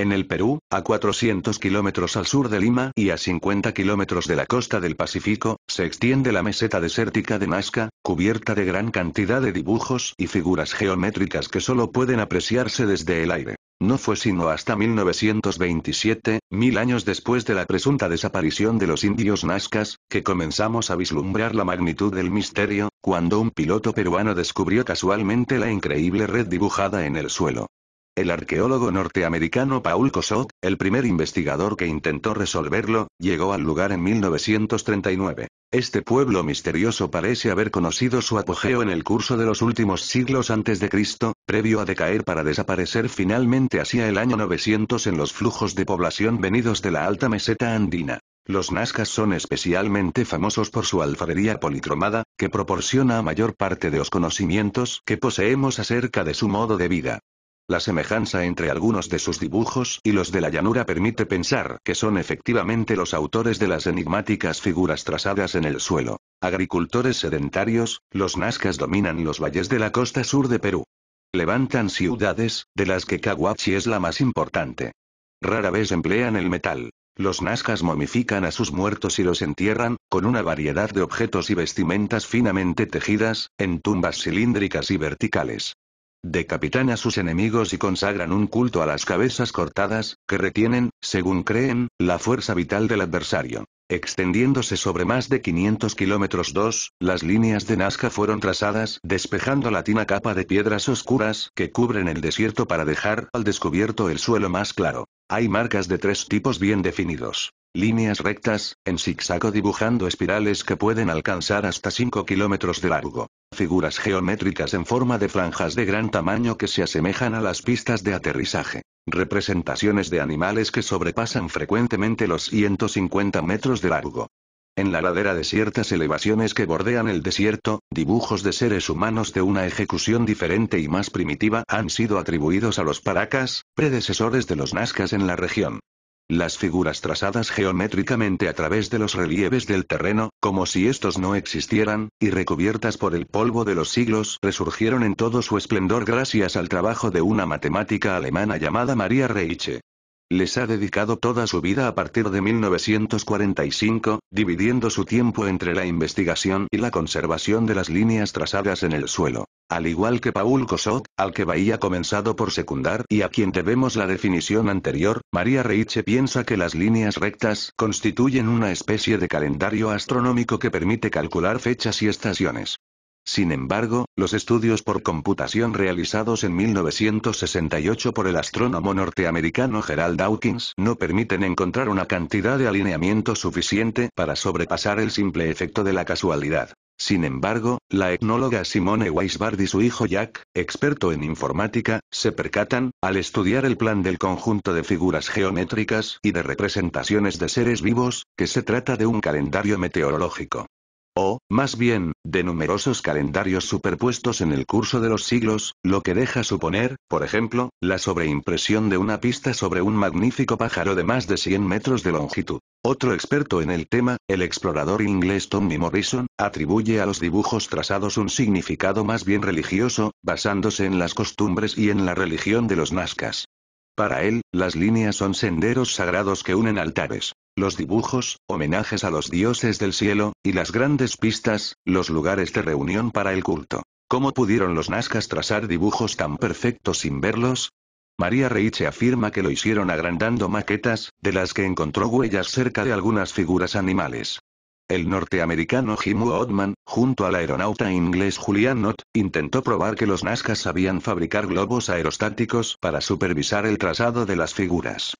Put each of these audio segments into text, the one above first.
en el Perú, a 400 kilómetros al sur de Lima y a 50 kilómetros de la costa del Pacífico, se extiende la meseta desértica de Nazca, cubierta de gran cantidad de dibujos y figuras geométricas que solo pueden apreciarse desde el aire. No fue sino hasta 1927, mil años después de la presunta desaparición de los indios nazcas, que comenzamos a vislumbrar la magnitud del misterio, cuando un piloto peruano descubrió casualmente la increíble red dibujada en el suelo. El arqueólogo norteamericano Paul Kosok, el primer investigador que intentó resolverlo, llegó al lugar en 1939. Este pueblo misterioso parece haber conocido su apogeo en el curso de los últimos siglos antes de Cristo, previo a decaer para desaparecer finalmente hacia el año 900 en los flujos de población venidos de la alta meseta andina. Los nazcas son especialmente famosos por su alfarería policromada, que proporciona a mayor parte de los conocimientos que poseemos acerca de su modo de vida. La semejanza entre algunos de sus dibujos y los de la llanura permite pensar que son efectivamente los autores de las enigmáticas figuras trazadas en el suelo. Agricultores sedentarios, los nazcas dominan los valles de la costa sur de Perú. Levantan ciudades, de las que Kawachi es la más importante. Rara vez emplean el metal. Los nazcas momifican a sus muertos y los entierran, con una variedad de objetos y vestimentas finamente tejidas, en tumbas cilíndricas y verticales decapitan a sus enemigos y consagran un culto a las cabezas cortadas, que retienen, según creen, la fuerza vital del adversario. Extendiéndose sobre más de 500 kilómetros 2, las líneas de Nazca fueron trazadas despejando la tina capa de piedras oscuras que cubren el desierto para dejar al descubierto el suelo más claro. Hay marcas de tres tipos bien definidos. Líneas rectas, en zigzag dibujando espirales que pueden alcanzar hasta 5 kilómetros de largo. Figuras geométricas en forma de franjas de gran tamaño que se asemejan a las pistas de aterrizaje. Representaciones de animales que sobrepasan frecuentemente los 150 metros de largo. En la ladera de ciertas elevaciones que bordean el desierto, dibujos de seres humanos de una ejecución diferente y más primitiva han sido atribuidos a los paracas, predecesores de los nazcas en la región. Las figuras trazadas geométricamente a través de los relieves del terreno, como si estos no existieran, y recubiertas por el polvo de los siglos, resurgieron en todo su esplendor gracias al trabajo de una matemática alemana llamada María Reiche. Les ha dedicado toda su vida a partir de 1945, dividiendo su tiempo entre la investigación y la conservación de las líneas trazadas en el suelo. Al igual que Paul Cossot, al que Bahía comenzado por secundar y a quien debemos la definición anterior, María Reiche piensa que las líneas rectas constituyen una especie de calendario astronómico que permite calcular fechas y estaciones. Sin embargo, los estudios por computación realizados en 1968 por el astrónomo norteamericano Gerald Dawkins no permiten encontrar una cantidad de alineamiento suficiente para sobrepasar el simple efecto de la casualidad. Sin embargo, la etnóloga Simone Weisbard y su hijo Jack, experto en informática, se percatan, al estudiar el plan del conjunto de figuras geométricas y de representaciones de seres vivos, que se trata de un calendario meteorológico o, más bien, de numerosos calendarios superpuestos en el curso de los siglos, lo que deja suponer, por ejemplo, la sobreimpresión de una pista sobre un magnífico pájaro de más de 100 metros de longitud. Otro experto en el tema, el explorador inglés Tommy Morrison, atribuye a los dibujos trazados un significado más bien religioso, basándose en las costumbres y en la religión de los nazcas. Para él, las líneas son senderos sagrados que unen altares los dibujos, homenajes a los dioses del cielo, y las grandes pistas, los lugares de reunión para el culto. ¿Cómo pudieron los nazcas trazar dibujos tan perfectos sin verlos? María Reiche afirma que lo hicieron agrandando maquetas, de las que encontró huellas cerca de algunas figuras animales. El norteamericano Jim Oldman, junto al aeronauta inglés Julian Knott, intentó probar que los nazcas sabían fabricar globos aerostáticos para supervisar el trazado de las figuras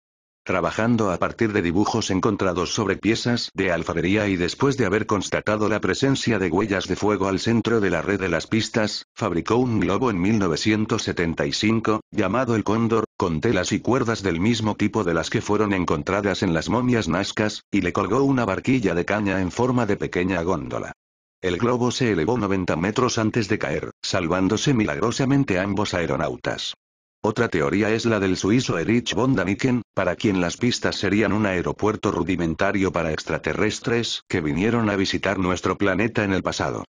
trabajando a partir de dibujos encontrados sobre piezas de alfarería y después de haber constatado la presencia de huellas de fuego al centro de la red de las pistas, fabricó un globo en 1975, llamado el Cóndor, con telas y cuerdas del mismo tipo de las que fueron encontradas en las momias nazcas, y le colgó una barquilla de caña en forma de pequeña góndola. El globo se elevó 90 metros antes de caer, salvándose milagrosamente ambos aeronautas. Otra teoría es la del suizo Erich von Daniken, para quien las pistas serían un aeropuerto rudimentario para extraterrestres que vinieron a visitar nuestro planeta en el pasado.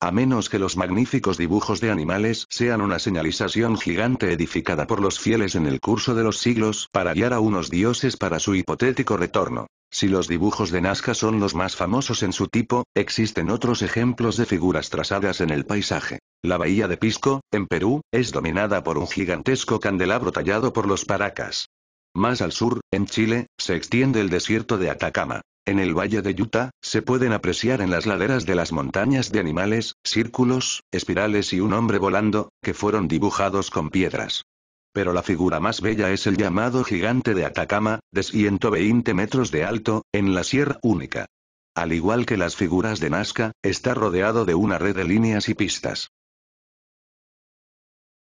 A menos que los magníficos dibujos de animales sean una señalización gigante edificada por los fieles en el curso de los siglos para guiar a unos dioses para su hipotético retorno. Si los dibujos de Nazca son los más famosos en su tipo, existen otros ejemplos de figuras trazadas en el paisaje. La bahía de Pisco, en Perú, es dominada por un gigantesco candelabro tallado por los paracas. Más al sur, en Chile, se extiende el desierto de Atacama. En el valle de Utah, se pueden apreciar en las laderas de las montañas de animales, círculos, espirales y un hombre volando, que fueron dibujados con piedras. Pero la figura más bella es el llamado gigante de Atacama, de 120 metros de alto, en la Sierra Única. Al igual que las figuras de Nazca, está rodeado de una red de líneas y pistas.